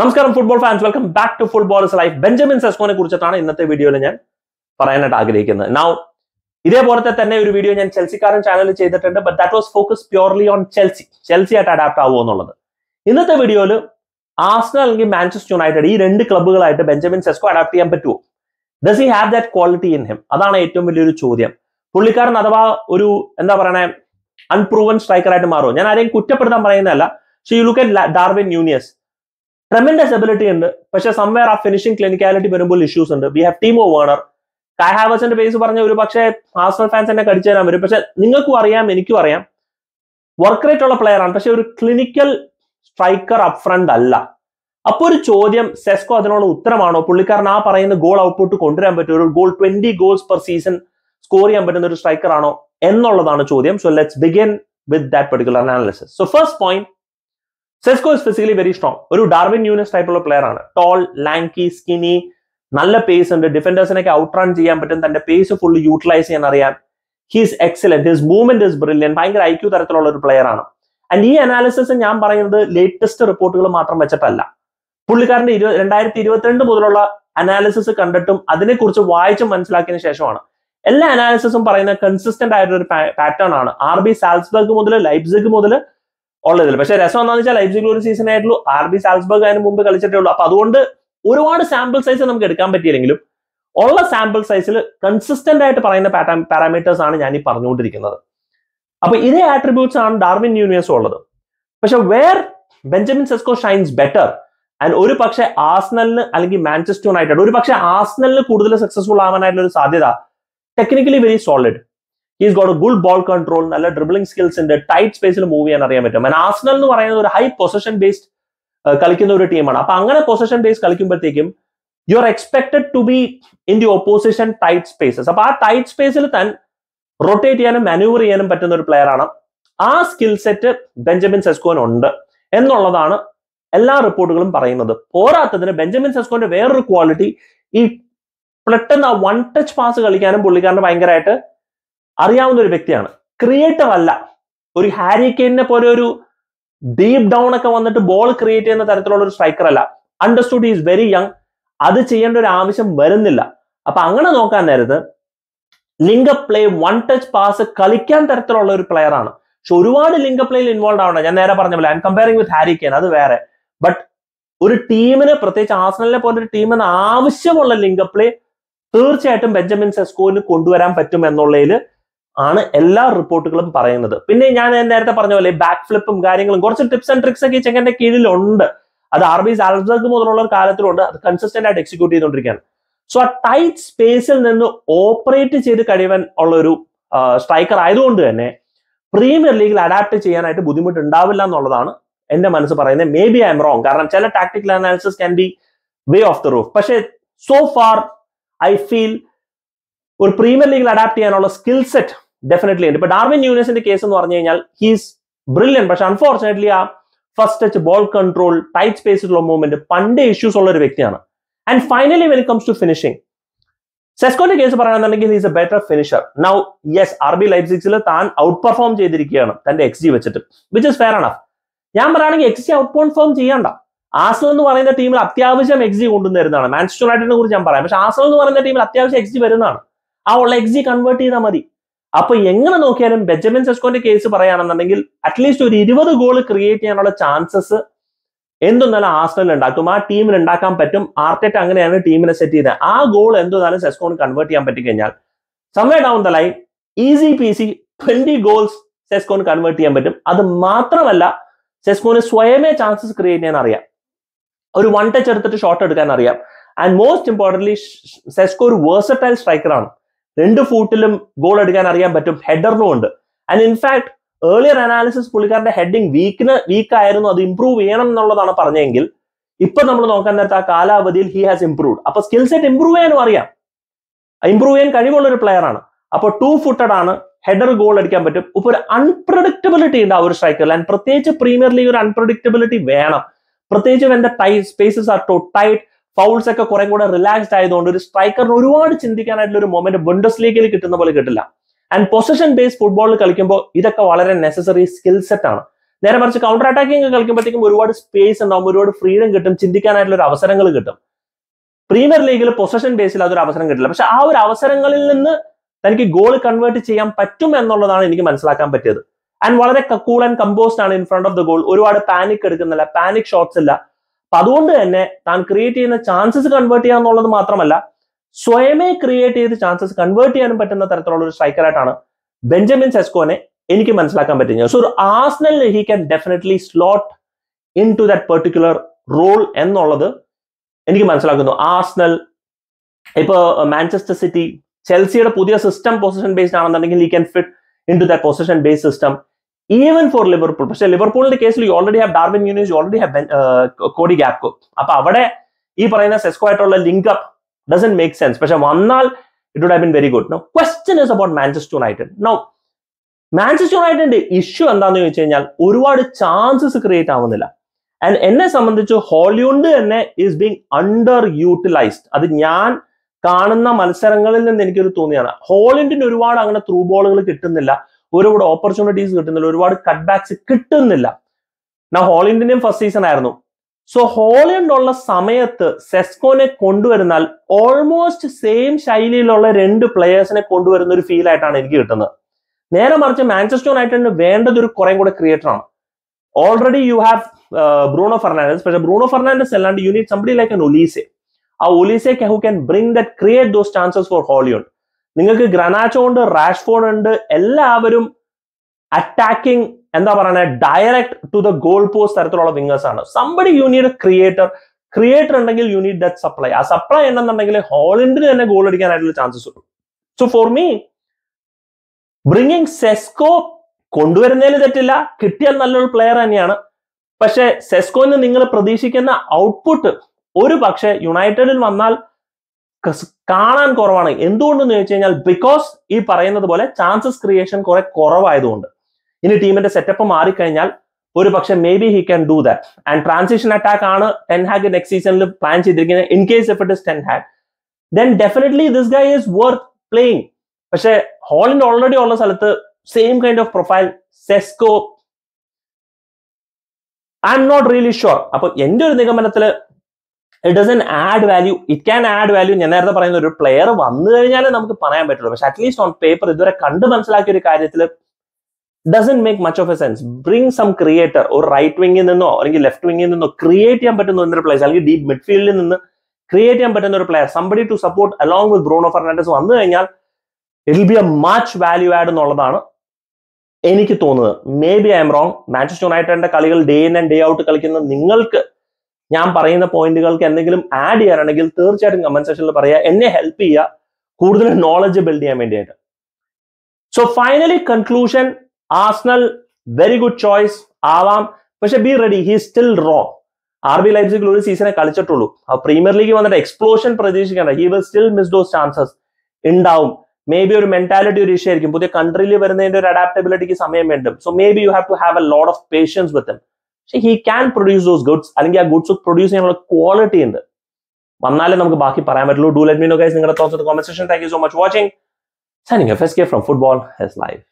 നമസ്കാരം football fans welcome back to football life Benjamin സെസ്കോനെ കുറിച്ചിട്ടാണ് ഇന്നത്തെ വീഡിയോയിൽ ഞാൻ പറയാനായിട്ട് ആഗ്രഹിക്കുന്നത് നൗ ഇതേപോലത്തെ തന്നെ ഒരു വീഡിയോ ഞാൻ ചെൽസിക്കാരൻ ചാനലിൽ ചെയ്തിട്ടുണ്ട് but that was focus purely on Chelsea Chelsea ആയിട്ട് അഡാപ്റ്റ് ആവുമോ എന്നുള്ളത് ഇന്നത്തെ വീഡിയോയിൽ ആസ്ന അല്ലെങ്കിൽ മാഞ്ചസ്റ്റർ യുണൈറ്റഡ് ഈ രണ്ട് ക്ലബുകളായിട്ട് ബെഞ്ചമിൻ സെസ്കോ അഡാപ്റ്റ് ചെയ്യാൻ പറ്റുമോ does he have that quality in him അതാണ് ഏറ്റവും വലിയൊരു ചോദ്യം പുള്ളിക്കാരൻ അഥവാ ഒരു എന്താ പറയണേ അൺപ്രൂവൻ സ്ട്രൈക്കറായിട്ട് മാറുമോ ഞാൻ ആരെയും കുറ്റപ്പെടുത്താൻ പറയുന്നതല്ല so you look at Darwin Nunez tremendous ability ഉണ്ട് പക്ഷെ സംവെയർ ആ ഫിനിഷിംഗ് ക്ലിനിക്കാലിറ്റി വരുമ്പോൾ ഇഷ്യൂസ് ഉണ്ട് we have Timo Werner Kai ഹാവസിന്റെ പേസ് പറഞ്ഞ ഒരു പക്ഷേ ആസ്റ്റൽ ഫാൻസ് എന്നെ കടിച്ചു തരാൻ വരും പക്ഷെ നിങ്ങൾക്കും അറിയാം എനിക്കും അറിയാം വർക്ക് റേറ്റ് ഉള്ള പ്ലെയർ ആണ് പക്ഷെ ഒരു ക്ലിനിക്കൽ സ്ട്രൈക്കർ അപ് ഫ്രണ്ട് അല്ല അപ്പോൾ ഒരു ചോദ്യം സെസ്കോ അതിനുള്ള ഉത്തരമാണോ പുള്ളിക്കാരൻ ആ പറയുന്ന ഗോൾ ഔട്ട്പുട്ട് കൊണ്ടുവരാൻ പറ്റും ഒരു goal twenty goals per season score ചെയ്യാൻ പറ്റുന്ന ഒരു സ്ട്രൈക്കർ ആണോ എന്നുള്ളതാണ് ചോദ്യം so let's begin with that particular analysis so first point Sesko is physically very strong ഒരു ഡാർവിൻ യൂണിസ് ടൈപ്പ് ഉള്ള പ്ലെയർ ആണ് ടോൾ ലാങ്കി സ്കിനി നല്ല പേസ് ഉണ്ട് ഡിഫൻഡേഴ്സിനൊക്കെ ഔട്ട് റൺ ചെയ്യാൻ പറ്റും തന്റെ പേസ് ഫുൾ യൂട്ടിലൈസ് ചെയ്യാൻ അറിയാം his excellent his movement is brilliant ഭയങ്കര ഐ ക്യൂ തരത്തിലുള്ള ഒരു പ്ലെയർ ആണ് ആൻഡ് ഈ അനാലിസിസ് ഞാൻ പറയുന്നത് ലേറ്റസ്റ്റ് റിപ്പോർട്ടുകൾ മാത്രം വെച്ചിട്ടല്ല പുള്ളിക്കാരന്റെ ഇരു രണ്ടായിരത്തി ഇരുപത്തിരണ്ട് മുതലുള്ള അനാലിസിസ് കണ്ടിട്ടും അതിനെക്കുറിച്ച് വായിച്ചു മനസ്സിലാക്കിയതിനു ശേഷമാണ് എല്ലാ അനാലിസിസും പറയുന്ന കൺസിസ്റ്റന്റ് ആയിട്ടൊരു പാറ്റേൺ ആണ് ആർ ബി സാൽസ്ബർഗ് മുതൽ ലൈബ്സിഗ് മുതൽ ഉള്ളതിൽ പക്ഷെ രസം എന്താണെന്ന് വെച്ചാൽ ലൈഫ്സിൽ ഒരു സീസൺ ആയിട്ടുള്ളൂ ആർ ബി സാൽസ്ബർഗ് അതിന് മുമ്പ് കളിച്ചിട്ടേ ഉള്ളൂ അപ്പൊ അതുകൊണ്ട് ഒരുപാട് സാമ്പിൾ സൈസ് നമുക്ക് എടുക്കാൻ പറ്റിയില്ലെങ്കിലും ഉള്ള സാമ്പിൾ സൈസിൽ കൺസിസ്റ്റന്റ് ആയിട്ട് പറയുന്ന പാരാമീറ്റേഴ്സ് ആണ് ഞാൻ ഈ പറഞ്ഞുകൊണ്ടിരിക്കുന്നത് അപ്പൊ ഇതേ ആട്രിബ്യൂട്ട്സ് ആണ് ഡാർവിൻ യൂണിവേഴ്സ് ഉള്ളത് പക്ഷെ where Benjamin Sesko shines better and ഒരു പക്ഷെ ആസ്നലിന് അല്ലെങ്കിൽ മാഞ്ചസ്റ്റർ യുണൈറ്റഡ് ഒരു പക്ഷെ ആസ്നലിന് കൂടുതൽ സക്സസ്ഫുൾ ആവാനായിട്ടുള്ള ഒരു സാധ്യത technically very solid he's got a good ball control നല്ല ഡ്രിബിളിംഗ് സ്കിൽസ് ഉണ്ട് ടൈറ്റ് സ്പേസിൽ മൂവ് ചെയ്യാൻ അറിയാൻ പറ്റും ആൻഡ് ആസ്നൽ എന്ന് പറയുന്നത് ഒരു ഹൈ പൊസിഷൻ ബേസ്ഡ് കളിക്കുന്ന ഒരു ടീമാണ് അപ്പൊ അങ്ങനെ പൊസിഷൻ ബേസ് കളിക്കുമ്പോഴത്തേക്കും you are expected to be in the opposition tight spaces അപ്പൊ ആ ടൈറ്റ് സ്പേസിൽ തൻ റൊട്ടേറ്റ് ചെയ്യാനും മാനുവർ ചെയ്യാനും പറ്റുന്ന ഒരു പ്ലെയർ ആണ് ആ സ്കിൽ സെറ്റ് ബെഞ്ചമിൻ സെസ്കോൻ ഉണ്ട് എന്നുള്ളതാണ് എല്ലാ റിപ്പോർട്ടുകളും പറയുന്നത് പോരാത്തതിന് ബെഞ്ചമിൻ സെസ്കോന്റെ വേറൊരു ക്വാളിറ്റി ഈ പെട്ടെന്ന് ആ വൺ ടച്ച് പാസ് കളിക്കാനും പുള്ളിക്കാരന് ഭയങ്കരമായിട്ട് അറിയാവുന്ന ഒരു വ്യക്തിയാണ് ക്രിയേറ്റർ അല്ല ഒരു ഹാരി കെയിനെ പോലെ ഒരു ഡീപ് ഡൗൺ ഒക്കെ വന്നിട്ട് ബോൾ ക്രിയേറ്റ് ചെയ്യുന്ന തരത്തിലുള്ള ഒരു സ്ട്രൈക്കർ അല്ല അണ്ടർസ്റ്റുഡ് ഈസ് വെരി യങ് അത് ചെയ്യേണ്ട ഒരു ആവശ്യം വരുന്നില്ല അപ്പൊ അങ്ങനെ നോക്കാൻ നേരത്ത് ലിംഗ പ്ലേ വൺ ടച്ച് പാസ് കളിക്കാൻ തരത്തിലുള്ള ഒരു പ്ലെയർ ആണ് പക്ഷെ ഒരുപാട് ലിംഗ പ്ലേയിൽ ഇൻവോൾവ് ആവണം ഞാൻ നേരെ പറഞ്ഞ പോലെ am comparing with Harry Kane അത് വേറെ ബട്ട് ഒരു ടീമിന് പ്രത്യേകിച്ച് ആസ്നലിനെ പോലെ ഒരു ടീമിന് ആവശ്യമുള്ള ലിങ്ക പ്ലേ തീർച്ചയായിട്ടും ബെഞ്ചമിൻ സെസ്കോവിന് കൊണ്ടുവരാൻ പറ്റും എന്നുള്ളതിൽ ആണ് എല്ലാ റിപ്പോർട്ടുകളും പറയുന്നത് പിന്നെ ഞാൻ നേരത്തെ പറഞ്ഞ പോലെ ബാക്ക് ഫ്ലിപ്പും കാര്യങ്ങളും കുറച്ച് ടിപ്സ് ആൻഡ് ട്രിക്സ് ഒക്കെ ചെങ്ങന്റെ കീഴിലുണ്ട് അത് ആർ ബി സാലറി മുതലുള്ള കാലത്തിലുണ്ട് അത് കൺസിസ്റ്റന്റ് ആയിട്ട് എക്സിക്യൂട്ട് ചെയ്തുകൊണ്ടിരിക്കുകയാണ് സോ ആ ടൈറ്റ് സ്പേസിൽ നിന്ന് ഓപ്പറേറ്റ് ചെയ്ത് കഴിയാൻ ഉള്ള ഒരു സ്ട്രൈക്കർ ആയതുകൊണ്ട് തന്നെ പ്രീമിയർ ലീഗിൽ അഡാപ്റ്റ് ചെയ്യാനായിട്ട് ബുദ്ധിമുട്ട് ഉണ്ടാവില്ല എന്നുള്ളതാണ് എന്റെ മനസ്സ് പറയുന്നത് maybe I M wrong കാരണം ചില tactical analysis can be way off the roof പക്ഷേ സോ ഫാർ ഐ ഫീൽ ഒരു പ്രീമിയർ ലീഗിൽ അഡാപ്റ്റ് ചെയ്യാനുള്ള സ്കിൽ സെറ്റ് ഡെഫിനറ്റ്ലി ഉണ്ട് ഇപ്പൊ ഡാർവിൻ യൂണിയസിന്റെ കേസ് എന്ന് പറഞ്ഞു കഴിഞ്ഞാൽ ഹീസ് ബ്രില്യൻ പക്ഷെ അൺഫോർച്ചുനേറ്റ്ലി ആ first touch ball control tight space ഉള്ള മൂവ്മെന്റ് പണ്ട് ഇഷ്യൂസ് ഉള്ള ഒരു വ്യക്തിയാണ് and finally well comes to finishing സെസ്കോന്റെ കേസ് പറയുകയാണെന്നുണ്ടെങ്കിൽ he's a better finisher now yes R B ലൈഫ് സിക്സിൽ താൻ ഔട്ട് പെർഫോം ചെയ്തിരിക്കുകയാണ് തന്റെ എക്സ് ജി വെച്ചിട്ട് വിച്ച് ഇസ് ഫെയർ ആണ് ഞാൻ പറയുകയാണെങ്കിൽ എക്സ് ജി ഔട്ട് പെർഫോം ചെയ്യണ്ട ആസൽ എന്ന് പറയുന്ന ടീമിൽ അത്യാവശ്യം എക്സ് ജി കൊണ്ടുവരുന്നതാണ് മാൻസ്റ്റർ യുണൈറ്റഡിനെ കുറിച്ച് ഞാൻ പറയാം പക്ഷെ ആസൽ എന്ന് പറയുന്ന ടീമിൽ അത്യാവശ്യം എക്സ് ജി വരുന്നതാണ് ആ ഉള്ള എക്സ് ജി കൺവേർട്ട് ചെയ്താൽ മതി അപ്പൊ എങ്ങനെ നോക്കിയാലും ബെഞ്ചമിൻ സെസ്കോന്റെ കേസ് പറയുകയാണെന്നുണ്ടെങ്കിൽ അറ്റ്ലീസ്റ്റ് ഒരു ഇരുപത് ഗോൾ ക്രിയേറ്റ് ചെയ്യാനുള്ള ചാൻസസ് എന്തൊന്നാലും ആസ്റ്റലിൽ ഉണ്ടാക്കും ആ ടീമിന് ഉണ്ടാക്കാൻ പറ്റും ആർട്ടെറ്റ് അങ്ങനെയാണ് ടീമിനെ സെറ്റ് ചെയ്തത് ആ ഗോൾ എന്തൊന്നാലും സെസ്കോൺ കൺവേർട്ട് ചെയ്യാൻ പറ്റിക്കഴിഞ്ഞാൽ സമയ down the line easy peasy twenty goals സെസ്കോൺ കൺവേർട്ട് ചെയ്യാൻ പറ്റും അത് മാത്രമല്ല സെസ്കോന് സ്വയമേ ചാൻസസ് ക്രിയേറ്റ് ചെയ്യാൻ അറിയാം ഒരു വൺ ടച്ച് എടുത്തിട്ട് ഷോട്ട് എടുക്കാൻ അറിയാം ആൻഡ് മോസ്റ്റ് ഇമ്പോർട്ടൻ്റ് സെസ്കോ ഒരു വേഴ്സറ്റൈൽ സ്ട്രൈക്കറാണ് രണ്ട് ഫൂട്ടിലും ഗോൾ എടുക്കാൻ അറിയാൻ പറ്റും ഹെഡറിനും ഉണ്ട് ആൻഡ് ഇൻഫാക്ട് ഏർലിയർ അനാലിസിസ് പുള്ളിക്കാരന്റെ ഹെഡിങ് വീക്കിന് വീക്ക് ആയിരുന്നു അത് ഇംപ്രൂവ് ചെയ്യണം എന്നുള്ളതാണ് പറഞ്ഞെങ്കിൽ ഇപ്പൊ നമ്മൾ നോക്കാൻ നേരത്തെ ആ കാലാവധിയിൽ ഹി ഹാസ് ഇംപ്രൂവ്ഡ് അപ്പൊ സ്കിൽ സെറ്റ് ഇംപ്രൂവ് ചെയ്യാനും അറിയാം ഇംപ്രൂവ് ചെയ്യാൻ കഴിവുള്ള ഒരു പ്ലെയർ ആണ് അപ്പോൾ ടു ഫുട്ടഡ് ആണ് ഹെഡർ ഗോൾ അടിക്കാൻ പറ്റും ഇപ്പൊ ഒരു അൺപ്രഡിക്റ്റബിലിറ്റി ഉണ്ട് ആ ഒരു സ്ട്രൈക്കറിൽ ആൻഡ് പ്രത്യേകിച്ച് പ്രീമിയർ ലീഗ് ഒരു അൺപ്രഡിക്റ്റബിലിറ്റി വേണം പ്രത്യേകിച്ച് when tight spaces are too tight fouls ഒക്കെ കുറെ കൂടെ റിലാക്സ്ഡ് ആയതുകൊണ്ട് ഒരു സ്ട്രൈക്കറിന് ഒരുപാട് ചിന്തിക്കാനായിട്ടുള്ള ഒരു മൊമെന്റ് ബുണ്ടസ് ലീഗിൽ കിട്ടുന്ന പോലെ കിട്ടില്ല ആൻഡ് പൊസിഷൻ ബേസ് ഫുട്ബോളിൽ കളിക്കുമ്പോൾ ഇതൊക്കെ വളരെ നെസസറി സ്കിൽ സെറ്റ് ആണ് നേരെ മറിച്ച് കൗണ്ടർ അറ്റാക്കിംഗ് കളിക്കുമ്പോഴത്തേക്കും ഒരുപാട് സ്പേസ് ഉണ്ടാവും ഒരുപാട് ഫ്രീഡം കിട്ടും ചിന്തിക്കാനായിട്ടുള്ള ഒരു അവസരങ്ങൾ കിട്ടും പ്രീമിയർ ലീഗിൽ പൊസഷൻ ബേസിൽ അതൊരു അവസരം കിട്ടില്ല പക്ഷെ ആ ഒരു അവസരങ്ങളിൽ നിന്ന് തനിക്ക് ഗോൾ കൺവേർട്ട് ചെയ്യാൻ പറ്റും എന്നുള്ളതാണ് എനിക്ക് മനസ്സിലാക്കാൻ പറ്റിയത് ആൻഡ് വളരെ കക്കൂൾ ആൻഡ് കമ്പോസ്ഡ് ആണ് in front of the goal ഒരുപാട് പാനിക് എടുക്കുന്നില്ല പാനിക് ഷോട്ട്സ് ഇല്ല അപ്പൊ അതുകൊണ്ട് തന്നെ താൻ ക്രിയേറ്റ് ചെയ്യുന്ന ചാൻസസ് കൺവേർട്ട് ചെയ്യുക എന്നുള്ളത് മാത്രമല്ല സ്വയമേ ക്രിയേറ്റ് ചെയ്ത് ചാൻസസ് കൺവേർട്ട് ചെയ്യാനും പറ്റുന്ന തരത്തിലുള്ള ഒരു സ്ട്രൈക്കറായിട്ടാണ് ബെഞ്ചമിൻ സെസ്കോനെ എനിക്ക് മനസ്സിലാക്കാൻ പറ്റുന്നത് സോ ഒരു Arsenal he can definitely slot in to that particular role എന്നുള്ളത് എനിക്ക് മനസ്സിലാക്കുന്നു ആസ്നൽ ഇപ്പൊ മാഞ്ചസ്റ്റർ സിറ്റി ചെൽസിയുടെ പുതിയ സിസ്റ്റം പൊസിഷൻ ബേസ്ഡ് ആണെന്നുണ്ടെങ്കിൽ he can fit in to that position based system even for Liverpool പക്ഷെ ലിവർപൂളിന്റെ കേസിൽ you already have Darwin Nunez you already have Cody Gakpo അപ്പൊ അവിടെ ഈ പറയുന്ന സെസ്കോ ആയിട്ടുള്ള link up doesn't make sense പക്ഷെ വന്നാൽ it would have been very good now question is about Manchester United now Manchester യുണൈറ്റഡിന്റെ ഇഷ്യൂ എന്താണെന്ന് ചോദിച്ചു കഴിഞ്ഞാൽ ഒരുപാട് ചാൻസസ് ക്രിയേറ്റ് ആവുന്നില്ല ആൻഡ് എന്നെ സംബന്ധിച്ച് ഹോളിവുഡ് തന്നെ ഇസ് ബീങ് അണ്ടർ യൂട്ടിലൈസ്ഡ് അത് ഞാൻ കാണുന്ന മത്സരങ്ങളിൽ നിന്ന് എനിക്കൊരു തോന്നിയാണ് ഹോളിവുഡിന് ഒരുപാട് അങ്ങനെ ത്രൂ ബോളുകൾ കിട്ടുന്നില്ല ഒരുപാട് ഓപ്പർച്യൂണിറ്റീസ് കിട്ടുന്നില്ല ഒരുപാട് കട്ട് ബാക്സ് കിട്ടുന്നില്ല ഹോൾ ഹോളിണ്ടിന്റെയും ഫസ്റ്റ് സീസൺ ആയിരുന്നു സോ ഹോളിയുണ്ട് ഉള്ള സമയത്ത് സെസ്കോനെ കൊണ്ടുവരുന്നാൽ ഓൾമോസ്റ്റ് സെയിം ശൈലിയിലുള്ള രണ്ട് പ്ലെയേഴ്സിനെ കൊണ്ടുവരുന്ന ഒരു ഫീൽ ആയിട്ടാണ് എനിക്ക് കിട്ടുന്നത് നേരെ മറിച്ച് മാഞ്ചസ്റ്റർ യുണൈറ്റഡിന് വേണ്ടത് ഒരു കുറേ കൂടെ ക്രിയേറ്റർ ആണ് already you have Bruno Fernandes പക്ഷേ ബ്രൂണോ ഫെർണാണ്ടസ് അല്ലാണ്ട് United somebody like an Olise ആ Olise who can bring that create those chances for ഹോളിയുണ്ട് നിങ്ങൾക്ക് ഗ്രനാച്ചോ ഉണ്ട് റാഷ്ഫോർഡ് ഉണ്ട് എല്ലാവരും അറ്റാക്കിംഗ് എന്താ പറയുന്നത് direct to the goal post തരത്തിലുള്ള വിങ്ങേഴ്സ് ആണ് സംബടി യൂണിയുടെ ക്രിയേറ്റർ ക്രിയേറ്റർ ഉണ്ടെങ്കിൽ യൂണിറ്റ് ഡെറ്റ് സപ്ലൈ ആ സപ്ലൈ ഉണ്ടെന്നുണ്ടെങ്കിൽ ഹോളണ്ടിന് തന്നെ ഗോൾ അടിക്കാനായിട്ടുള്ള ചാൻസസ് ഉള്ളൂ so for me bringing Sesko കൊണ്ടുവരുന്നതിൽ തെറ്റില്ല കിട്ടിയാൽ നല്ലൊരു പ്ലെയർ തന്നെയാണ് പക്ഷെ സെസ്കോയിൽ നിന്ന് നിങ്ങൾ പ്രതീക്ഷിക്കുന്ന ഔട്ട്പുട്ട് ഒരു പക്ഷേ യുണൈറ്റഡിൽ വന്നാൽ കാണാൻ കുറവാണ് എന്തുകൊണ്ടെന്ന് ചോദിച്ചു കഴിഞ്ഞാൽ ബിക്കോസ് ഈ പറയുന്നത് പോലെ ചാൻസസ് ക്രിയേഷൻ കുറെ കുറവായതുകൊണ്ട് ഇനി ടീമിന്റെ സെറ്റപ്പ് മാറിക്കഴിഞ്ഞാൽ ഒരു പക്ഷെ maybe he can do that and transition attack ആണ് ടെൻ ഹാക്ക് നെക്സ്റ്റ് സീസണിൽ പ്ലാൻ ചെയ്തിരിക്കുന്നത് in case if it is ten Hag then definitely this guy is worth playing പക്ഷെ ഹോളിന്റെ ഓൾറെഡി ഉള്ള സ്ഥലത്ത് same kind of profile Sesko I'm not really sure അപ്പൊ എന്റെ ഒരു നിഗമനത്തില് it doesn't add value it can add value ഞാൻ നേരത്തെ പറയുന്ന ഒരു പ്ലെയർ വന്നു കഴിഞ്ഞാലേ നമുക്ക് പറയാൻ പറ്റുള്ളൂ പക്ഷെ അറ്റ്ലീസ്റ്റ് ഓൺ പേപ്പർ ഇതുവരെ കണ്ട് മനസ്സിലാക്കിയ ഒരു കാര്യത്തിൽ doesn't make much of a sense bring some creator ഒരു റൈറ്റ് വിങ്ങിൽ നിന്നോ അല്ലെങ്കിൽ ലെഫ്റ്റ് വിങ്ങിൽ നിന്നോ ക്രിയേറ്റ് ചെയ്യാൻ പറ്റുന്ന ഒരു പ്ലേസ് അല്ലെങ്കിൽ ഡീപ് മിഡ്ഫീൽഡിൽ നിന്ന് ക്രിയേറ്റ് ചെയ്യാൻ പറ്റുന്ന ഒരു player somebody to support along with Bruno Fernandes വന്നു കഴിഞ്ഞാൽ it be a much value add എന്നുള്ളതാണ് എനിക്ക് തോന്നുന്നത് maybe I M wrong Manchester യുണൈറ്റഡിന്റെ കളികൾ day in and day out കളിക്കുന്ന നിങ്ങൾക്ക് ഞാൻ പറയുന്ന പോയിന്റുകൾക്ക് എന്തെങ്കിലും ആഡ് ചെയ്യാനാണെങ്കിൽ തീർച്ചയായിട്ടും കമന്റ് സെക്ഷനിൽ പറയുക എന്നെ ഹെൽപ്പ് ചെയ്യുക കൂടുതൽ നോളജ് ബിൽഡ് ചെയ്യാൻ വേണ്ടിയായിട്ട് so finally conclusion Arsenal very good choice ആവാം പക്ഷെ be ready he still raw R B Leipzig ഒരു സീസണെ കളിച്ചിട്ടുള്ളൂ ആ പ്രീമിയർ ലീഗ് വന്നിട്ട് എക്സ്പ്ലോഷൻ പ്രതീക്ഷിക്കേണ്ട he will still miss those chances ഉണ്ടാവും മേ ബി ഒരു മെന്റാലിറ്റി ഒരു ഇഷ്യൂ ആയിരിക്കും പുതിയ കൺട്രിയിൽ വരുന്നതിന്റെ ഒരു അഡാപ്റ്റബിലിറ്റിക്ക് സമയം വേണ്ടും so maybe you have to have a load of patience with പക്ഷെ he can produce those goods അല്ലെങ്കിൽ ആ ഗുഡ്സ് പ്രൊഡ്യൂസ് ചെയ്യാനുള്ള ക്വാളിറ്റി ഉണ്ട് വന്നാലേ നമുക്ക് ബാക്കി പറയാൻ പറ്റുള്ളൂ do let me know guys നിങ്ങളുടെ thoughts comment section thank you so much watching signing F S K from football is life